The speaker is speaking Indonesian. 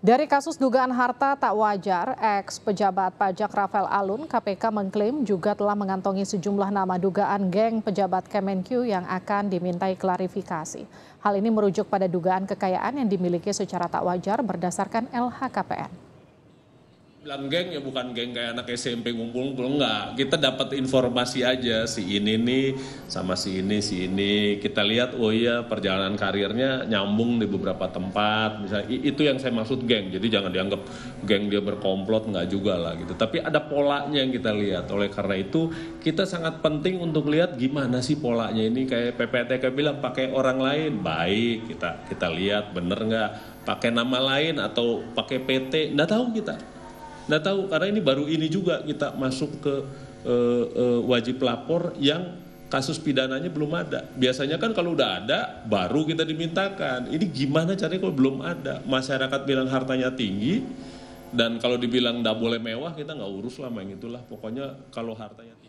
Dari kasus dugaan harta tak wajar, eks pejabat pajak Rafael Alun, KPK mengklaim juga telah mengantongi sejumlah nama dugaan geng pejabat Kemenkyu yang akan dimintai klarifikasi. Hal ini merujuk pada dugaan kekayaan yang dimiliki secara tak wajar berdasarkan LHKPN bilang geng ya bukan geng kayak anak SMP ngumpul-ngumpul enggak kita dapat informasi aja si ini nih sama si ini si ini kita lihat oh iya perjalanan karirnya nyambung di beberapa tempat misalnya itu yang saya maksud geng jadi jangan dianggap geng dia berkomplot nggak juga lah gitu tapi ada polanya yang kita lihat oleh karena itu kita sangat penting untuk lihat gimana sih polanya ini kayak PPTK bilang pakai orang lain baik kita kita lihat bener nggak pakai nama lain atau pakai PT nggak tahu kita Nggak tahu karena ini baru ini juga kita masuk ke uh, uh, wajib lapor yang kasus pidananya belum ada. Biasanya kan kalau udah ada baru kita dimintakan. Ini gimana caranya kalau belum ada? Masyarakat bilang hartanya tinggi dan kalau dibilang nggak boleh mewah kita nggak urus lah main itulah. Pokoknya kalau hartanya tinggi.